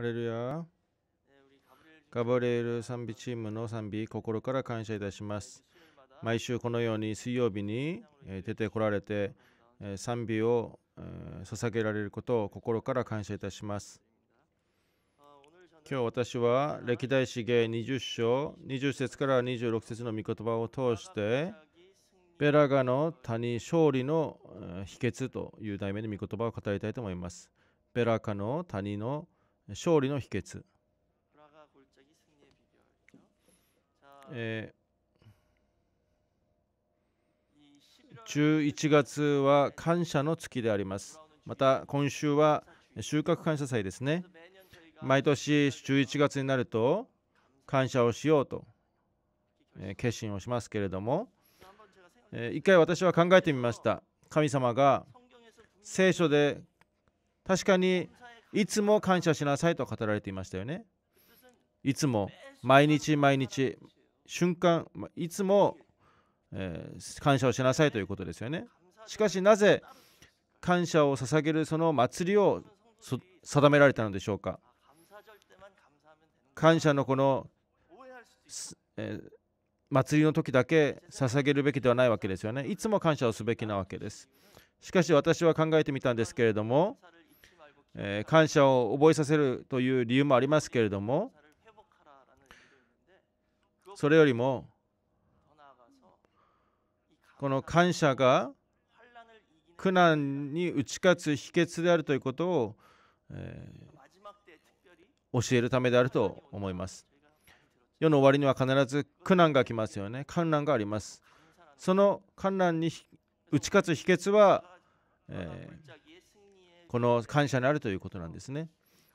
ハレルヤガブレール賛美チームの賛美心から感謝いたします毎週このように水曜日に出てこられて賛美を捧げられることを心から感謝いたします今日私は歴代史芸20章20節から26節の御言葉を通してベラガの谷勝利の秘訣という題名で御言葉を語りたいと思います。ベラガの谷の勝利の秘訣、えー、11月は感謝の月でありますまた今週は収穫感謝祭ですね毎年11月になると感謝をしようと決心をしますけれども一回私は考えてみました神様が聖書で確かにいつも感謝しなさいと語られていましたよね。いつも毎日毎日瞬間いつも、えー、感謝をしなさいということですよね。しかしなぜ感謝を捧げるその祭りを定められたのでしょうか感謝のこの、えー、祭りの時だけ捧げるべきではないわけですよね。いつも感謝をすべきなわけです。しかし私は考えてみたんですけれどもえ感謝を覚えさせるという理由もありますけれどもそれよりもこの感謝が苦難に打ち勝つ秘訣であるということを、え教えるためであると思います。世の終わりには必ず苦難が来ますよね。観難があります。その観覧に打ち勝つ秘訣は、えーこの感謝にあるということなんですね。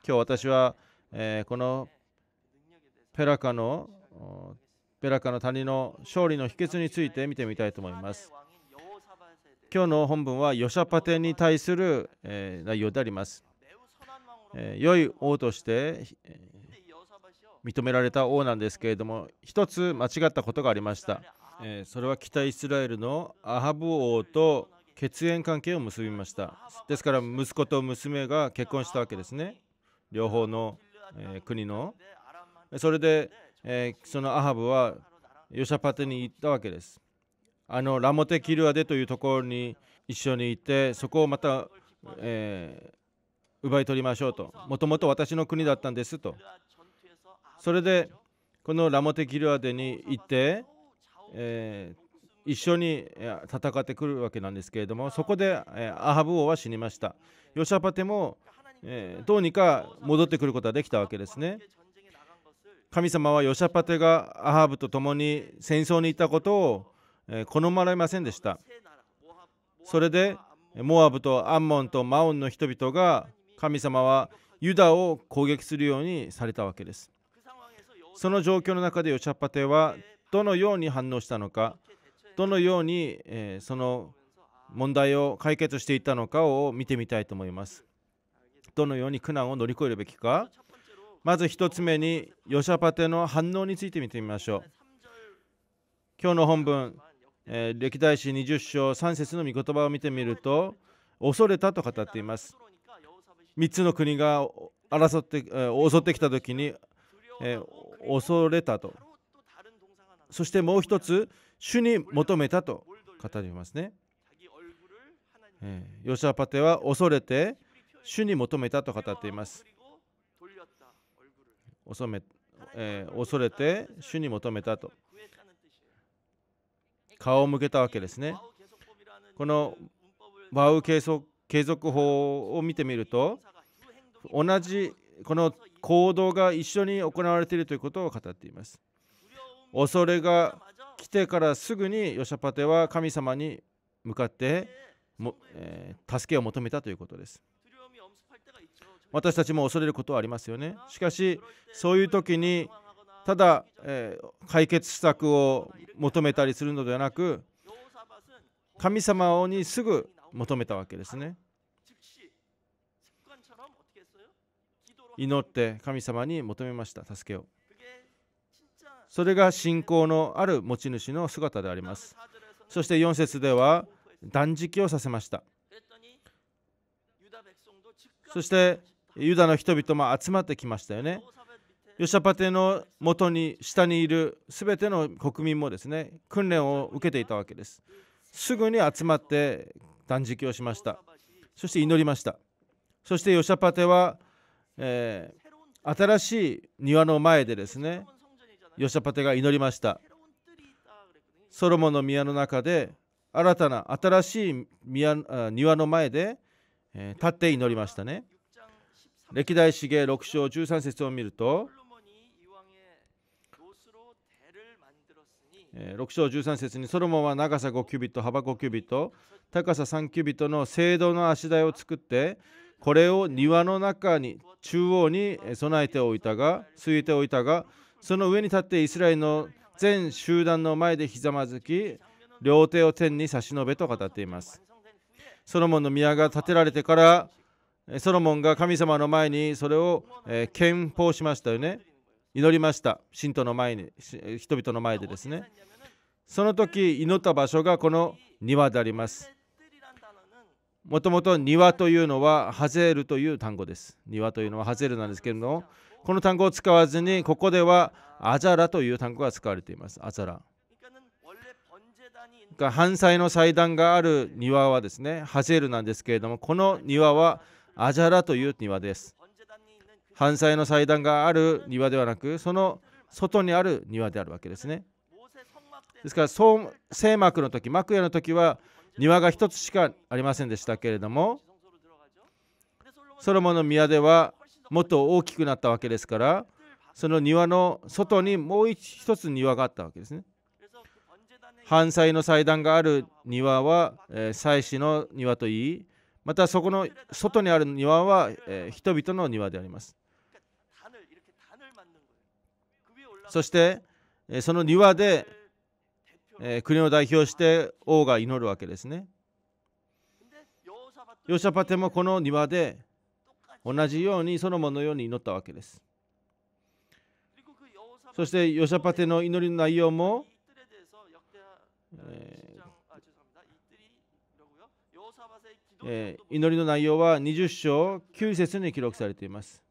今日私は、えー、このペラカのペラカの谷の勝利の秘訣について見てみたいと思います。今日の本文はヨシャパテに対する、えー、内容であります。えー、良い王として、えー、認められた王なんですけれども、一つ間違ったことがありました。えー、それは北イスラエルのアハブ王と血縁関係を結びましたですから息子と娘が結婚したわけですね両方の、えー、国のそれで、えー、そのアハブはヨシャパテに行ったわけですあのラモテ・キルアデというところに一緒にいてそこをまた、えー、奪い取りましょうともともと私の国だったんですとそれでこのラモテ・キルアデに行って、えー、一緒に戦ってくるわけなんですけれどもそこでアハブ王は死にましたヨシャパテもどうにか戻ってくることができたわけですね神様はヨシャパテがアハブと共に戦争に行ったことを好まれませんでしたそれでモアブとアンモンとマオンの人々が神様はユダを攻撃するようにされたわけですその状況の中でヨシャパテはどのように反応したのかどのように、えその問題を解決していったのかを見てみたいと思います。どのように苦難を乗り越えるべきかまず1つ目にヨシャパテの反応について見てみましょう。今日の本文、え歴代史20章3節の御言葉を見てみると恐れたと語っています。3つの国が争って、襲ってきた時に、え恐れたと。そしてもう1つ主に求めたと語りますね。えー、ヨシャパテは恐れて主に求めたと語っています。恐めえー、恐れて主に求めたと顔を向けたわけですね。このバウ継続継続法を見てみると同じこの行動が一緒に行われているということを語っています。恐れがしてからすぐにヨシャパテは神様に向かっても、え助けを求めたということです私たちも恐れることはありますよねしかしそういう時にただ、え解決策を求めたりするのではなく神様にすぐ求めたわけですね祈って神様に求めました助けをそれが信仰のある持ち主の姿でありますそして4節では断食をさせましたそしてユダの人々も集まってきましたよねヨシャパテの元に下にいる全ての国民もですね訓練を受けていたわけですすぐに集まって断食をしましたそして祈りましたそしてヨシャパテは、えー、新しい庭の前でですねヨシャパテが祈りましたソロモンの宮の中で新たな新しい宮庭の前で、え立って祈りましたね歴代史芸6章13節を見ると6章13節にソロモンは長さ5キュビット幅5キュビット高さ3キュビットの聖堂の足台を作ってこれを庭の中に中央に備えておいたが据えておいたがその上に立ってイスラエルの全集団の前でひざまずき、両手を天に差し伸べと語っています。ソロモンの宮が建てられてから、ソロモンが神様の前にそれを憲法しましたよね。祈りました。信徒の前に、人々の前でですね。その時、祈った場所がこの庭であります。もともと庭というのはハゼルという単語です。庭というのはハゼルなんですけれども、この単語を使わずにここではアザラという単語が使われています。アザラ。が犯罪の祭壇がある庭はですね、ハゼルなんですけれども、この庭はアザラという庭です。犯罪の祭壇がある庭ではなく、その外にある庭であるわけですね。ですから、聖幕の時、幕屋の時は庭が1つしかありませんでしたけれども、ソロモンの宮ではもっと大きくなったわけですからその庭の外にもう一つ庭があったわけですね。犯罪の祭壇がある庭は、えー、祭祀の庭といいまたそこの外にある庭は、えー、人々の庭であります。そして、えー、その庭で、えー、国を代表して王が祈るわけですね。ヨシャパテもこの庭で同じようにソロモンのように祈ったわけです。そしてヨシャパテの祈りの内容も、えー祈りの内容は20章9節に記録されています。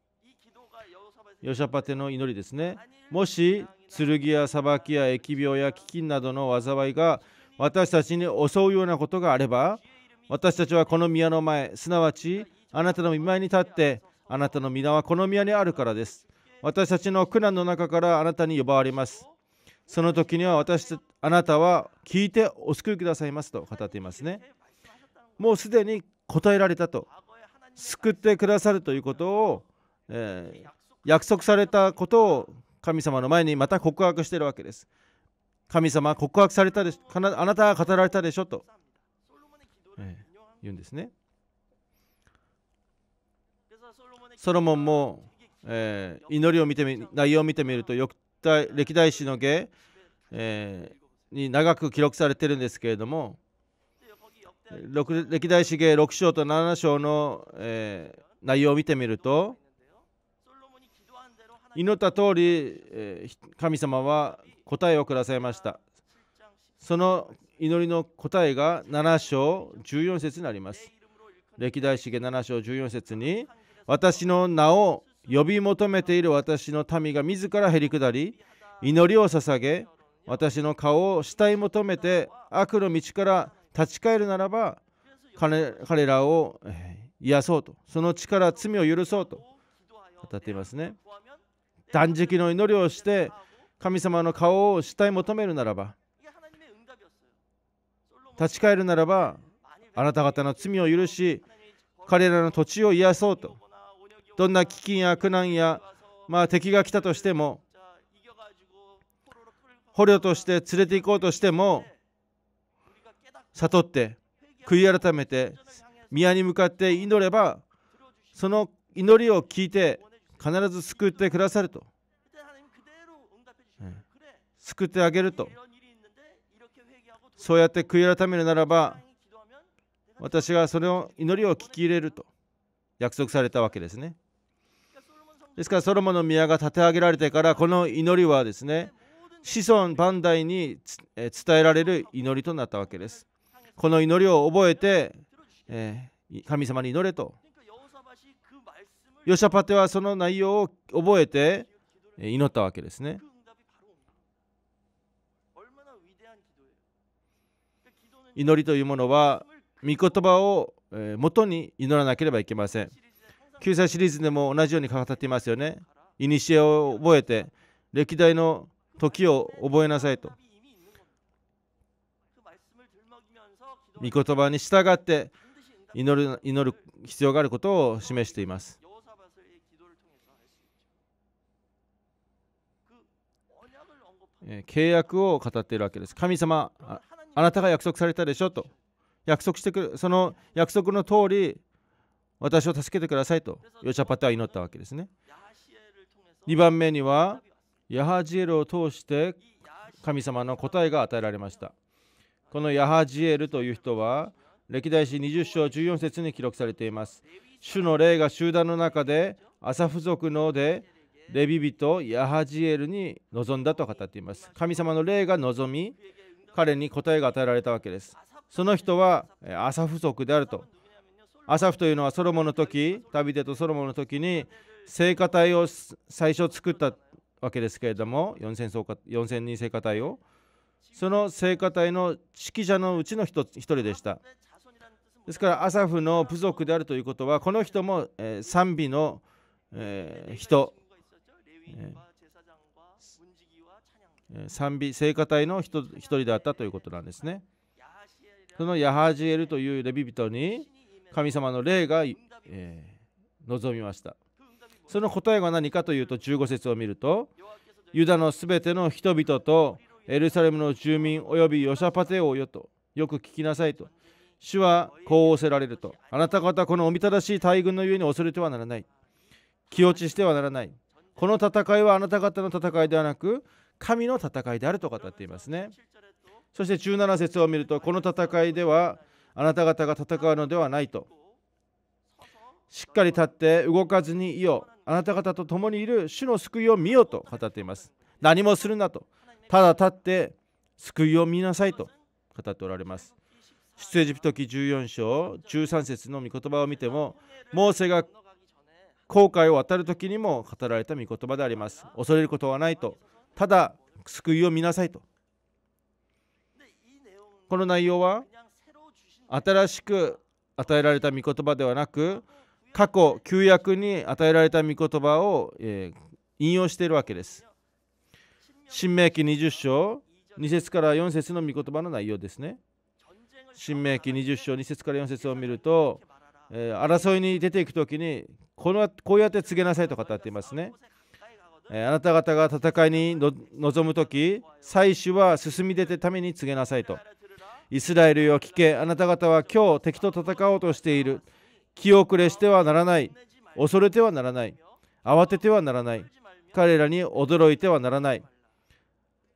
ヨシャパテの祈りですね。もし剣や裁きや疫病や飢饉などの災いが私たちに襲うようなことがあれば私たちはこの宮の前すなわちあなたの御前に立ってあなたの皆はこの宮にあるからです私たちの苦難の中からあなたに呼ばれますその時には私あなたは聞いてお救いくださいますと語っていますねもうすでに答えられたと救ってくださるということを、えー、約束されたことを神様の前にまた告白しているわけです神様告白されたでしあなたが語られたでしょと、えー、言うんですねソロモンも、えー、祈りを見てみ内容を見てみると歴代史の芸、えー、に長く記録されてるんですけれども歴代史芸6章と7章の、えー、内容を見てみると祈った通り、えー、神様は答えをくださいましたその祈りの答えが7章14節になります歴代史芸7章14節に「私の名を呼び求めている私の民が自らへり下り、祈りを捧げ、私の顔を慕い求めて悪の道から立ち返るならば、彼らを癒そうと、その力、罪を許そうと語っていますね。断食の祈りをして、神様の顔を慕い求めるならば、立ち返るならば、あなた方の罪を許し、彼らの土地を癒そうとどんな飢饉や苦難や、まあ、敵が来たとしても捕虜として連れて行こうとしても悟って悔い改めて宮に向かって祈ればその祈りを聞いて必ず救ってくださると、救ってあげるとそうやって悔い改めるならば私がそれを祈りを聞き入れると約束されたわけですね。ですからソロモンの宮が建て上げられてからこの祈りはですね子孫万代に伝えられる祈りとなったわけですこの祈りを覚えて、えー、神様に祈れとヨシャパテはその内容を覚えて祈ったわけですね祈りというものは御言葉をもとに祈らなければいけません救済シリーズでも同じように語っていますよね。いにしえを覚えて、歴代の時を覚えなさいと。御言葉に従って祈る祈る必要があることを示しています。契約を語っているわけです。神様あ、あなたが約束されたでしょと。約束してくる、その約束の通り、私を助けてくださいとヨシャパテは祈ったわけですね。2番目にはヤハジエルを通して神様の答えが与えられました。このヤハジエルという人は歴代史20章14節に記録されています。主の霊が集団の中でアサフ族のでレビ人ヤハジエルに臨んだと語っています。神様の霊が望み彼に答えが与えられたわけです。その人はアサフ族であるとアサフというのはソロモンの時ダビデとソロモンの時に聖歌隊を最初作ったわけですけれども4000人聖歌隊をその聖歌隊の指揮者のうちの一人でしたですからアサフの部族であるということはこの人も、えー、賛美の、えー、人、えー、賛美聖歌隊の一人であったということなんですねそのヤハジエルというレビ人に神様の霊が、えー、望みましたその答えが何かというと15節を見るとユダのすべての人々とエルサレムの住民及びヨシャパテ王よとよく聞きなさいと主はこう仰せられるとあなた方このおびただしい大軍のゆえに恐れてはならない気落ちしてはならないこの戦いはあなた方の戦いではなく神の戦いであると語っていますねそして17節を見るとこの戦いではあなた方が戦うのではないとしっかり立って動かずにいよう。あなた方と共にいる主の救いを見よと語っています何もするなとただ立って救いを見なさいと語っておられます出エジプト記14章13節の御言葉を見てもモーセが航海を渡る時にも語られた御言葉であります恐れることはないとただ救いを見なさいとこの内容は新しく与えられた御言葉ではなく過去旧約に与えられた御言葉を、えー、引用しているわけです。新明記20章2節から4節の御言葉の内容ですね。新明記20章2節から4節を見ると、えー、争いに出ていく時にこのこうやって告げなさいと語っていますね。えー、あなた方が戦いに臨む時祭司は進み出てために告げなさいと。イスラエルよ聞けあなた方は今日敵と戦おうとしている気遅れしてはならない恐れてはならない慌ててはならない彼らに驚いてはならない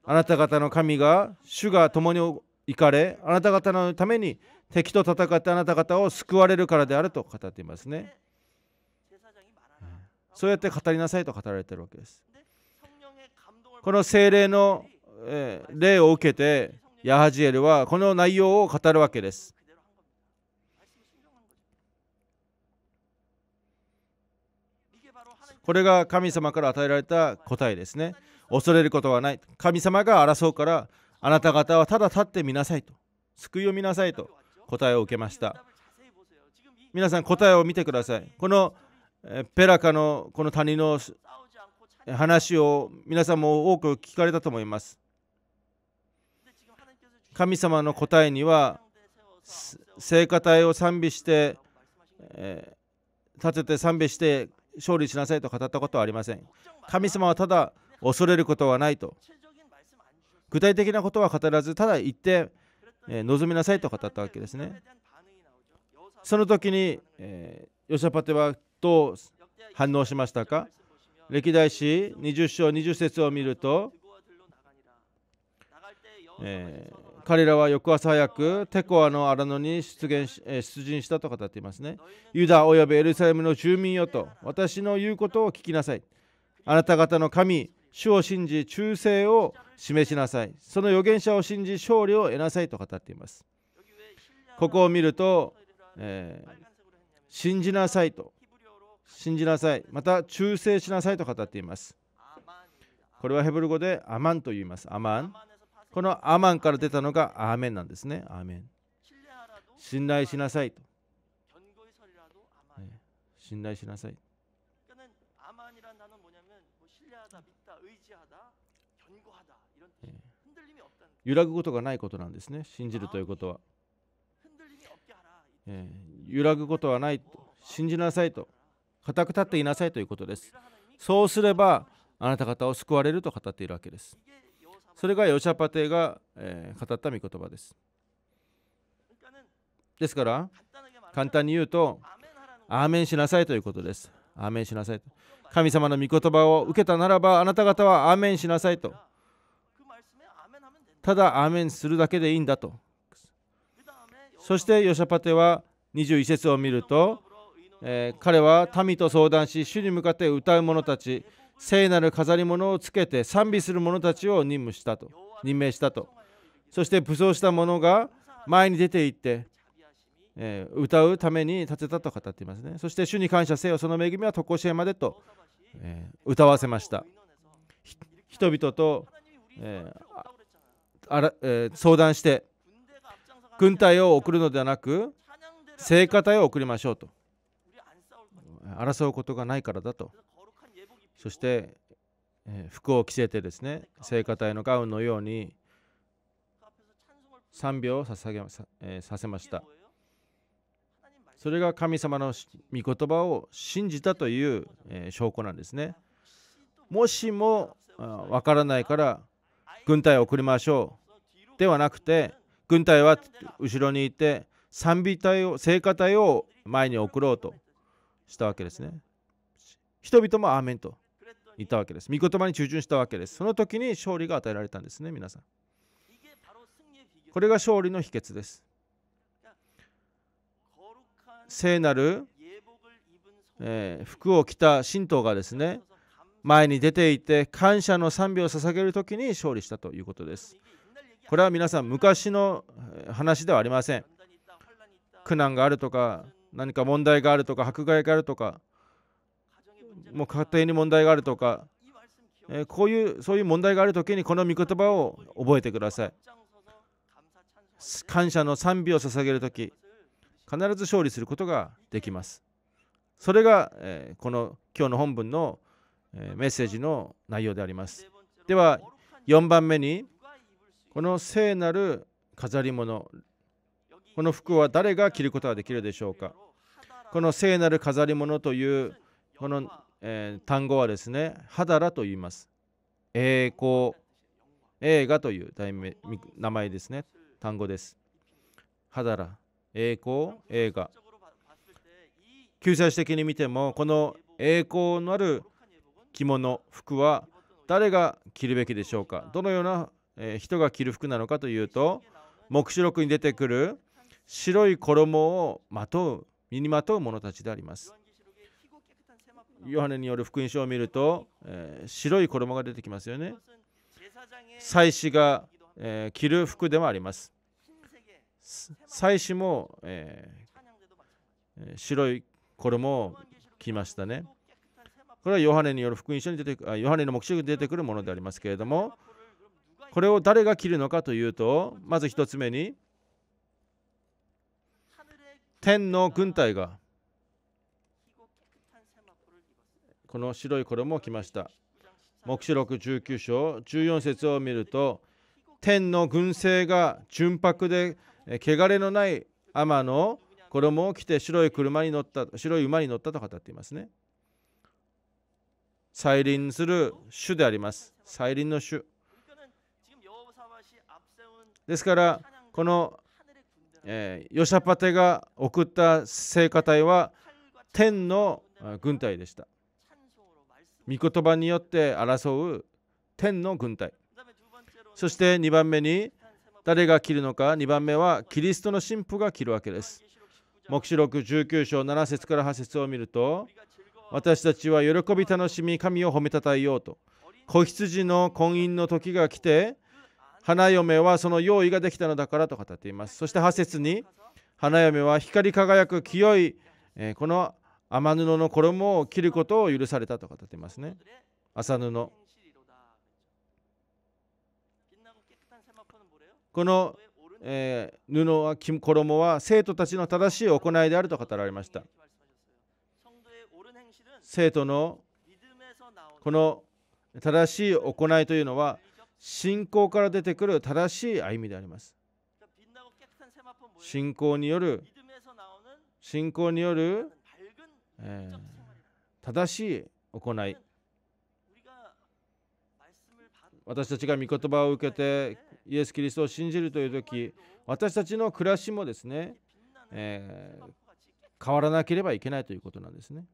あなた方の神が主が共に行かれあなた方のために敵と戦ってあなた方を救われるからであると語っていますねそうやって語りなさいと語られているわけですこの精霊の霊を受けてヤハジエルはこの内容を語るわけです。これが神様から与えられた答えですね。恐れることはない。神様が争うから、あなた方はただ立ってみなさいと。救いを見なさいと答えを受けました。皆さん答えを見てください。このペラカのこの谷の話を皆さんも多く聞かれたと思います。神様の答えには聖歌隊を賛美して、えー、立てて賛美して勝利しなさいと語ったことはありません神様はただ恐れることはないと具体的なことは語らずただ言って、えー、望みなさいと語ったわけですねその時に、えー、ヨシャパテはどう反応しましたか歴代史20章20節を見ると、えー彼らは翌朝早くテコアの荒野に出現し出陣したと語っていますね。ユダ及びエルサレムの住民よと私の言うことを聞きなさい。あなた方の神、主を信じ忠誠を示しなさい。その預言者を信じ勝利を得なさいと語っています。ここを見ると、えー、信じなさいと、信じなさい、また忠誠しなさいと語っています。これはヘブル語でアマンと言います。アマン。このアマンから出たのがアーメンなんですね。アーメン。信頼しなさいと。信頼しなさい。揺らぐことがないことなんですね。信じるということは。え揺らぐことはないと。信じなさいと。固く立っていなさいということです。そうすればあなた方を救われると語っているわけです。それがヨシャパテが、えー、語った御言葉ですですから簡単に言うとアーメンしなさいということですアーメンしなさいと神様の御言葉を受けたならばあなた方はアーメンしなさいとただアーメンするだけでいいんだとそしてヨシャパテは21節を見ると、えー、彼は民と相談し主に向かって歌う者たち聖なる飾り物をつけて賛美する者たちを任務したと任命したとそして武装した者が前に出て行って、えー、歌うために立てたと語っていますねそして主に感謝せよその恵みは常しえまでと、えー、歌わせました人々と、えー、あらえ相談して軍隊を送るのではなく聖歌隊を送りましょうと争うことがないからだとそして服を着せてですね聖歌隊のガウンのように賛美を捧げさ,、えさせましたそれが神様の御言葉を信じたという、え証拠なんですねもしもわからないから軍隊を送りましょうではなくて軍隊は後ろにいて賛美隊を聖歌隊を前に送ろうとしたわけですね人々もアーメンといたわけです。御言葉に従順したわけです。その時に勝利が与えられたんですね、皆さん。これが勝利の秘訣です。聖なる、えー、服を着た神道がですね、前に出ていて感謝の賛美を捧げる時に勝利したということです。これは皆さん昔の話ではありません。苦難があるとか何か問題があるとか迫害があるとかもう家庭に問題があるとか、えこういうそういう問題がある時にこの御言葉を覚えてください感謝の賛美を捧げる時必ず勝利することができますそれが、えこの今日の本文の、えメッセージの内容でありますでは4番目にこの聖なる飾り物この服は誰が着ることができるでしょうかこの聖なる飾り物というこのえー、単語はですねハダラと言います栄光映画という題名名前ですね単語ですハダラ栄光映画救済的に見てもこの栄光のある着物服は誰が着るべきでしょうかどのような、え人が着る服なのかというと黙示録に出てくる白い衣をまとう身にまとう者たちでありますヨハネによる福音書を見ると、えー、白い衣が出てきますよね。祭司が、えー、着る服でもあります。祭司も、えー、白い衣を着ましたね。これはヨハネによる福音書に出てくる、ヨハネの目視に出てくるものでありますけれども、これを誰が着るのかというと、まず1つ目に、天の軍隊がこの白い衣を着ました黙示録19章14節を見ると天の軍勢が純白で汚れのない天の衣を着て白い車に乗った白い馬に乗ったと語っていますね再臨する主であります再臨の主ですからこの、えヨシャパテが送った聖歌隊は天の軍隊でした御言葉によって争う天の軍隊そして2番目に誰が切るのか2番目はキリストの神父が切るわけです黙示録19章7節から8節を見ると私たちは喜び楽しみ神を褒めたたえようと子羊の婚姻の時が来て花嫁はその用意ができたのだからと語っていますそして8節に花嫁は光り輝く清いこの天布の衣を着ることを許されたと語っていますね。麻布。この、えー、布は衣は生徒たちの正しい行いであると語られました。生徒のこの正しい行いというのは信仰から出てくる正しい歩みであります。信仰による信仰によるえー、正しい行い私たちが御言葉を受けてイエス・キリストを信じるという時私たちの暮らしもですね、えー、変わらなければいけないということなんですね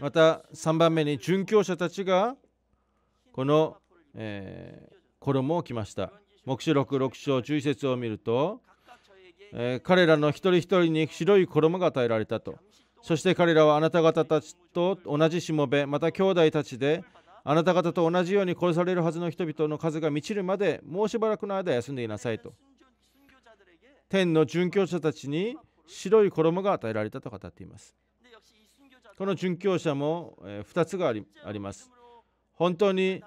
また3番目に殉教者たちがこの、えー、衣を着ました黙示録6章11節を見るとえー、彼らの一人一人に白い衣が与えられたと。そして彼らはあなた方たちと同じしもべ、また兄弟たちで、あなた方と同じように殺されるはずの人々の数が満ちるまで、もうしばらくの間休んでいなさいと。天の殉教者たちに白い衣が与えられたと語っています。この殉教者も2つがあります。本当に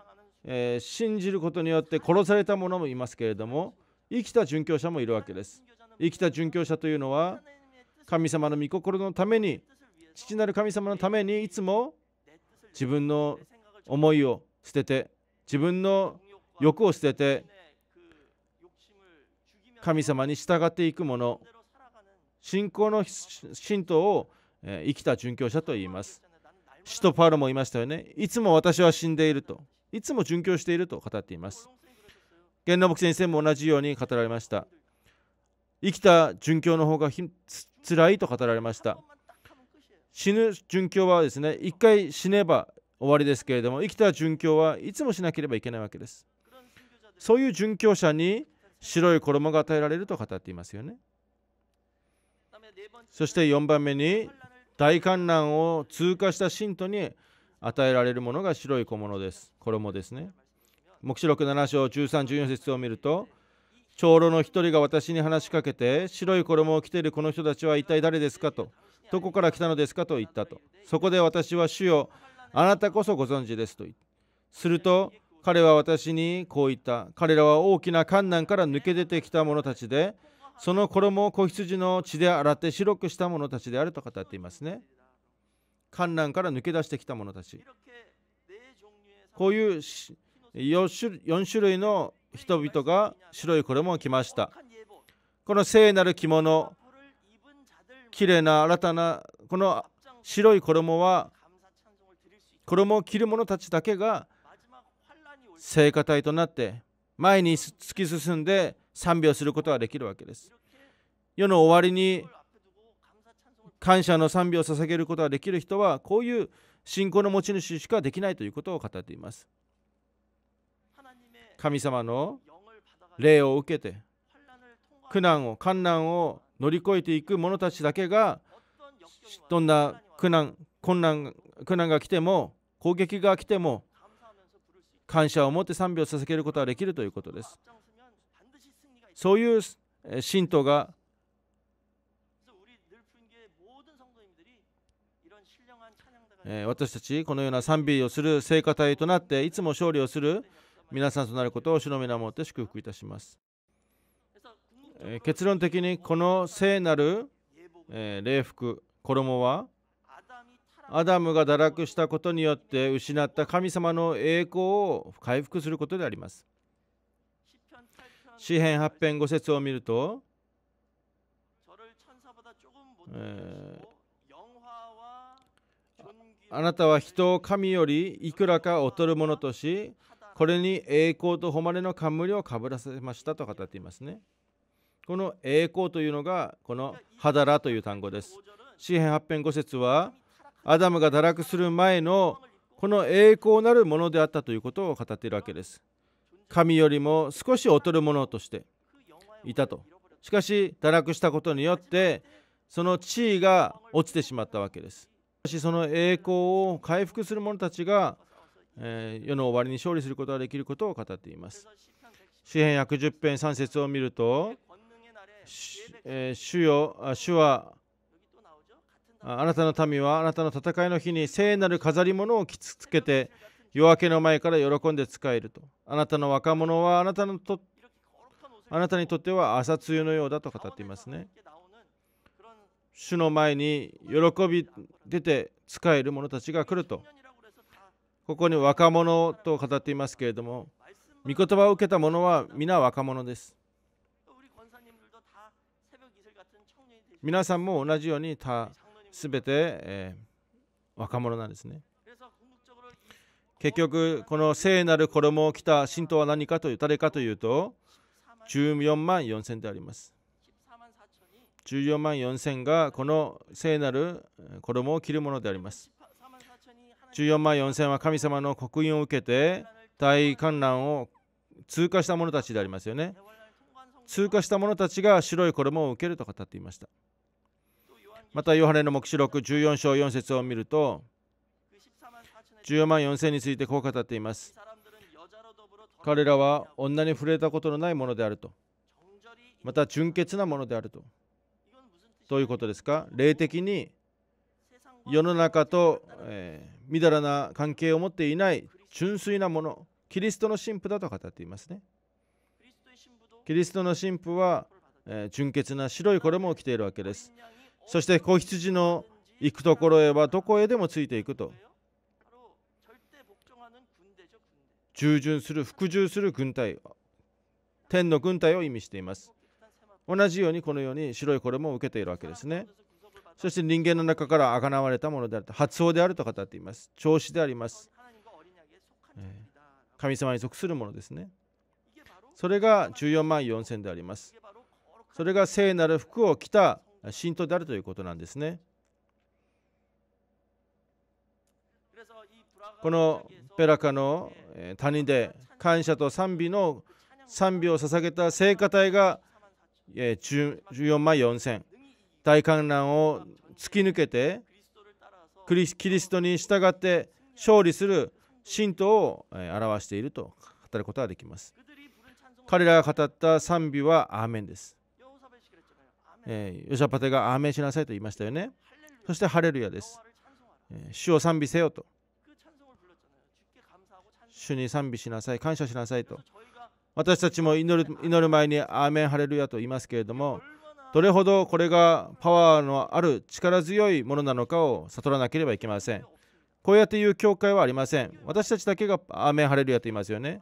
信じることによって殺された者もいますけれども、生きた殉教者もいるわけです。生きた殉教者というのは神様の御心のために父なる神様のためにいつも自分の思いを捨てて自分の欲を捨てて神様に従っていくもの信仰の信徒を生きた殉教者と言います使徒パウロも言いましたよねいつも私は死んでいるといつも殉教していると語っています源の牧先生も同じように語られました生きた殉教の方がつらいと語られました死ぬ殉教はですね一回死ねば終わりですけれども生きた殉教はいつもしなければいけないわけですそういう殉教者に白い衣が与えられると語っていますよねそして4番目に大観覧を通過した信徒に与えられるものが白い小物です衣ですね目視録7章1314節を見ると長老の一人が私に話しかけて、白い衣を着ているこの人たちは一体誰ですかと、どこから来たのですかと言ったと。そこで私は主よ、あなたこそご存知ですと言った。すると、彼は私にこう言った。彼らは大きな観難から抜け出てきた者たちで、その衣を子羊の血で洗って白くした者たちであると語っていますね。観覧から抜け出してきた者たち。こういう4種類の人々が白い衣を着ましたこの聖なる着物きれいな新たなこの白い衣は衣を着る者たちだけが聖歌隊となって前に突き進んで賛美をすることができるわけです世の終わりに感謝の賛美を捧げることができる人はこういう信仰の持ち主しかできないということを語っています神様の霊を受けて苦難を困難を乗り越えていく者たちだけがどんな苦難困難苦難が来ても攻撃が来ても感謝を持って賛美を捧げることができるということですそういう信徒が私たちこのような賛美をする聖歌隊となっていつも勝利をする皆さんとなることを主の皆をもって祝福いたします。え結論的にこの聖なる、え礼服衣はアダムが堕落したことによって失った神様の栄光を回復することであります。詩篇8編5節を見ると、えあなたは人を神よりいくらか劣るものとしこれに栄光と誉れの冠をかぶらせましたと語っていますね。この栄光というのがこの肌ダという単語です。詩篇8編5節はアダムが堕落する前のこの栄光なるものであったということを語っているわけです。神よりも少し劣るものとしていたと。しかし堕落したことによってその地位が落ちてしまったわけです。しその栄光を回復する者たちがえ世の終わりに勝利することができることを語っています。詩篇110編3節を見ると、え主よ主はあなたの民はあなたの戦いの日に聖なる飾り物を着つけて夜明けの前から喜んで使えると。あなたの若者はあなたのとあなたにとっては朝露のようだと語っていますね。主の前に喜び出て使える者たちが来るとここに若者と語っていますけれども、御言葉を受けた者は皆若者です。皆さんも同じようにた全て、えー、若者なんですね。結局、この聖なる衣を着た信徒は何かという、誰かというと、14万4千であります。14万4千がこの聖なる衣を着るものであります。14万4千は神様の刻印を受けて大観覧を通過した者たちでありますよね通過した者たちが白い衣を受けると語っていましたまたヨハネの黙示録14章4節を見ると14万4千についてこう語っています彼らは女に触れたことのないものであるとまた純潔なものであるとどういうことですか霊的に世の中と、えーみだらな関係を持っていない純粋なものキリストの神父だと語っていますねキリストの神父は、えー、純潔な白い衣を着ているわけですそして子羊の行くところへはどこへでもついていくと従順する服従する軍隊天の軍隊を意味しています同じようにこのように白い衣を受けているわけですねそして人間の中からあがなわれたものであると発音であると語っています調子であります、神様に属するものですねそれが14万4000でありますそれが聖なる服を着た信徒であるということなんですねこのペラカの谷で感謝と賛美の賛美を捧げた聖歌隊が14万4000大観覧を突き抜けてキリストに従って勝利する信徒を表していると語ることができます彼らが語った賛美はアーメンです、えー、ヨシャパテがアーメンしなさいと言いましたよねそしてハレルヤです、えー、主を賛美せよと主に賛美しなさい感謝しなさいと私たちも祈る祈る前にアーメンハレルヤと言いますけれどもどれほどこれがパワーのある力強いものなのかを悟らなければいけません。こうやって言う教会はありません。私たちだけがアーメンハレルヤと言いますよね。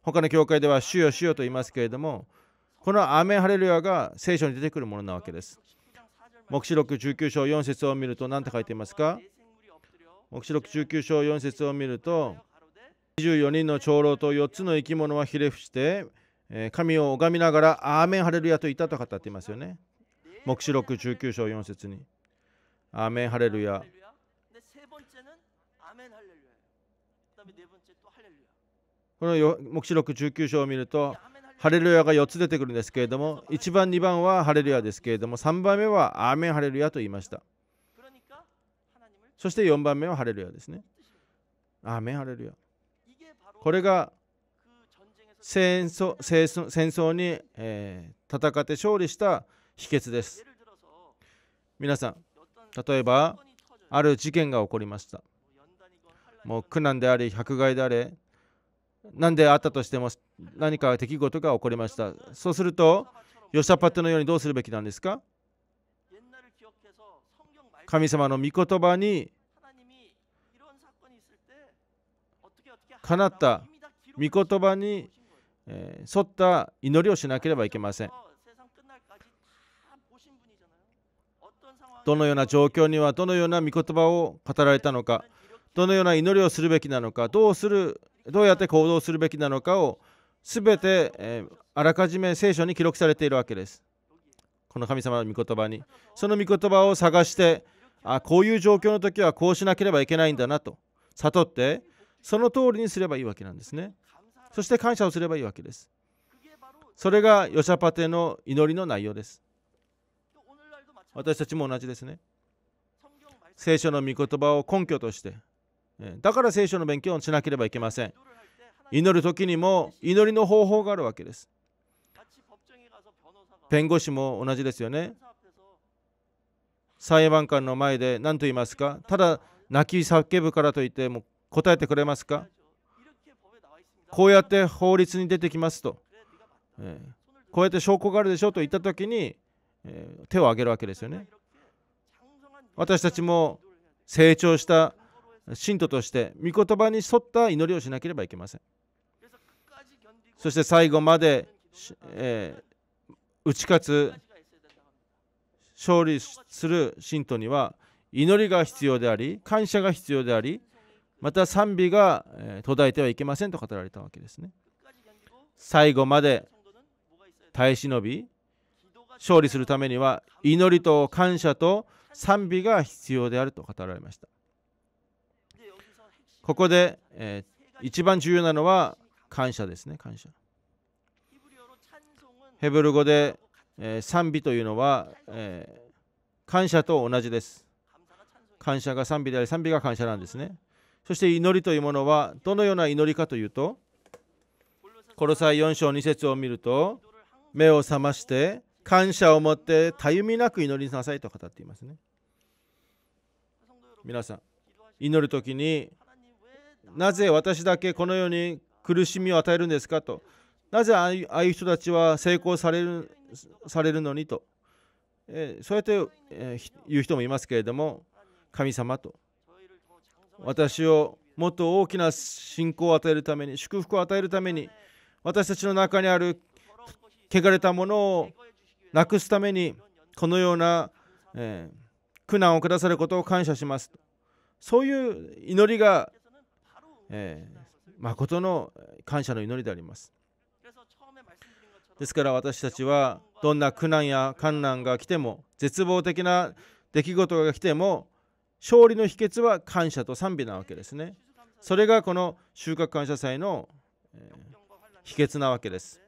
他の教会では主よ主よと言いますけれども、このアーメンハレルヤが聖書に出てくるものなわけです。黙示録19章4節を見ると何て書いていますか黙示録19章4節を見ると、24人の長老と4つの生き物はひれ伏して、え神を拝みながら、アーメンハレルヤと言ったと語っていますよね。黙示録19章4節に。アーメンハレルヤ。この黙示録19章を見ると、ハレルヤが4つ出てくるんですけれども、1番、2番はハレルヤですけれども、3番目はアーメンハレルヤと言いました。そして4番目はハレルヤですね。アーメンハレルヤ。これが戦争戦争に、えー、戦って勝利した秘訣です皆さん例えばある事件が起こりましたもう苦難であり迫害であれ何であったとしても何か出来事が起こりましたそうするとヨシャパテのようにどうするべきなんですか神様の御言葉にかなった御言葉にえー、沿った祈りをしなければいけません。どのような状況にはどのような御言葉を語られたのか、どのような祈りをするべきなのか、どうするどうやって行動するべきなのかを全て、えー、あらかじめ聖書に記録されているわけです。この神様の御言葉に。その御言葉を探して、あこういう状況の時はこうしなければいけないんだなと悟って、その通りにすればいいわけなんですね。そして感謝をすればいいわけです。それがヨシャパテの祈りの内容です。私たちも同じですね。聖書の御言葉を根拠として、だから聖書の勉強をしなければいけません。祈る時にも祈りの方法があるわけです。弁護士も同じですよね。裁判官の前で何と言いますかただ泣き叫ぶからといっても答えてくれますかこうやって法律に出てきますと、えー、こうやって証拠があるでしょうと言った時に、えー、手を挙げるわけですよね私たちも成長した信徒として御言葉に沿った祈りをしなければいけませんそして最後まで、えー、打ち勝つ勝利する信徒には祈りが必要であり感謝が必要でありまた賛美が途絶えてはいけませんと語られたわけですね最後まで耐え忍び勝利するためには祈りと感謝と賛美が必要であると語られましたここで、えー、一番重要なのは感謝ですね感謝ヘブル語で、えー、賛美というのは、えー、感謝と同じです感謝が賛美であり賛美が感謝なんですねそして祈りというものはどのような祈りかというと、コロサイ4章2節を見ると、目を覚まして感謝を持ってたゆみなく祈りなさいと語っていますね。皆さん、祈る時になぜ私だけこのように苦しみを与えるんですかと、なぜああいう人たちは成功されるされるのにと、えー、そうやって、えー、言う人もいますけれども、神様と私をもっと大きな信仰を与えるために祝福を与えるために私たちの中にある汚れたものをなくすためにこのような、えー、苦難を下さることを感謝しますそういう祈りが、えー、誠の感謝の祈りでありますですから私たちはどんな苦難や困難が来ても絶望的な出来事が来ても勝利の秘訣は感謝と賛美なわけですね。それがこの収穫感謝祭の、え秘訣なわけです。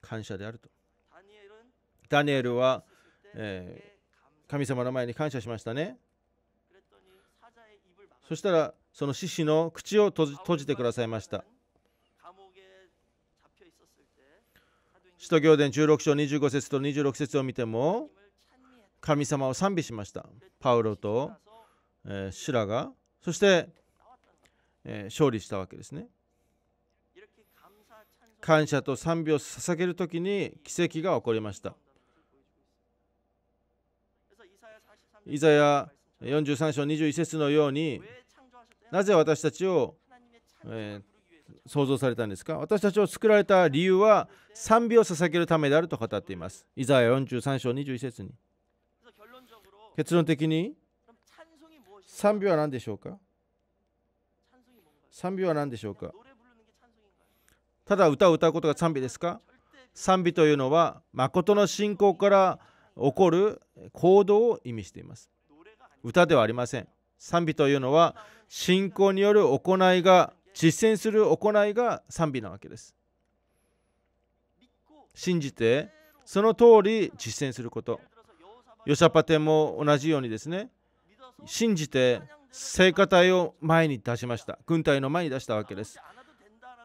感謝であると。ダニエルは、えー、神様の前に感謝しましたね。そしたらその獅子の口を閉じてくださいました。使徒行伝16章25節と26節を見ても神様を賛美しましたパウロと、えー、シラがそして、えー、勝利したわけですね感謝と賛美を捧げる時に奇跡が起こりましたイザヤ43章21節のようになぜ私たちを、えー、想像されたんですか私たちを作られた理由は賛美を捧げるためであると語っています。イザヤ43章21節に。結論的に賛美は何でしょうか賛美は何でしょうかただ歌を歌うことが賛美ですか賛美というのは誠の信仰から起こる行動を意味しています歌ではありません賛美というのは信仰による行いが実践する行いが賛美なわけです信じてその通り実践することヨシャパテも同じようにですね信じて聖歌隊を前に出しました軍隊の前に出したわけです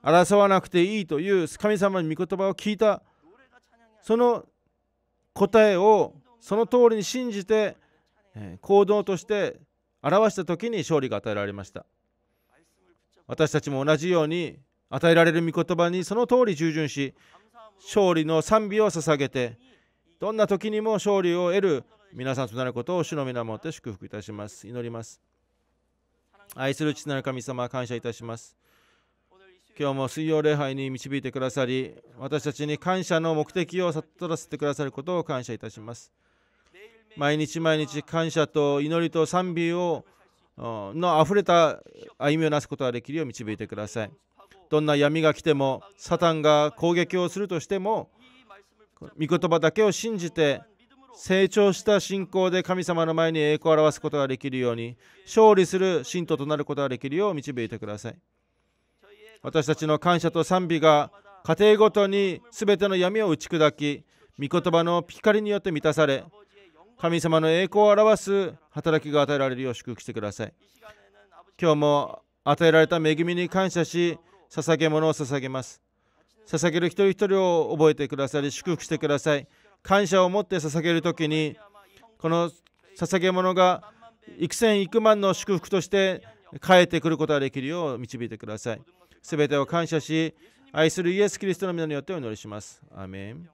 争わなくていいという神様の御言葉を聞いたその答えをその通りに信じて行動として表した時に勝利が与えられました私たちも同じように与えられる御言葉にその通り従順し勝利の賛美を捧げてどんな時にも勝利を得る皆さんとなることを主の皆もって祝福いたします。祈ります。愛する父なる神様、感謝いたします。今日も水曜礼拝に導いてくださり、私たちに感謝の目的を悟らせてくださることを感謝いたします。毎日毎日感謝と祈りと賛美をの溢れた歩みをなすことができるよう導いてください。どんな闇が来ても、サタンが攻撃をするとしても、御言葉だけを信じて成長した信仰で神様の前に栄光を表すことができるように勝利する信徒となることができるよう導いてください私たちの感謝と賛美が家庭ごとに全ての闇を打ち砕き御言葉の光によって満たされ神様の栄光を表す働きが与えられるよう祝福してください今日も与えられた恵みに感謝し捧げ物を捧げます捧げる一人一人を覚えてくださり祝福してください感謝を持って捧げる時にこの捧げ物が幾千幾万の祝福として変えてくることができるよう導いてくださいすべてを感謝し愛するイエス・キリストの皆によってお祈りしますアメン